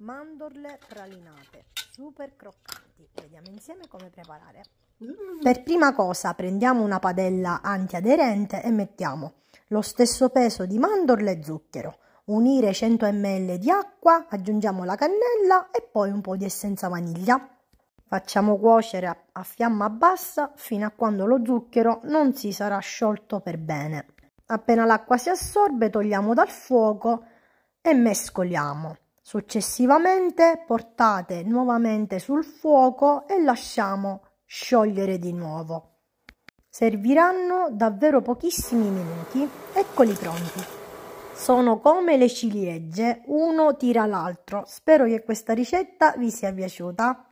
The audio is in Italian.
mandorle pralinate super croccanti vediamo insieme come preparare per prima cosa prendiamo una padella antiaderente e mettiamo lo stesso peso di mandorle e zucchero unire 100 ml di acqua aggiungiamo la cannella e poi un po di essenza vaniglia facciamo cuocere a fiamma bassa fino a quando lo zucchero non si sarà sciolto per bene appena l'acqua si assorbe togliamo dal fuoco e mescoliamo Successivamente portate nuovamente sul fuoco e lasciamo sciogliere di nuovo. Serviranno davvero pochissimi minuti, eccoli pronti. Sono come le ciliegie, uno tira l'altro. Spero che questa ricetta vi sia piaciuta.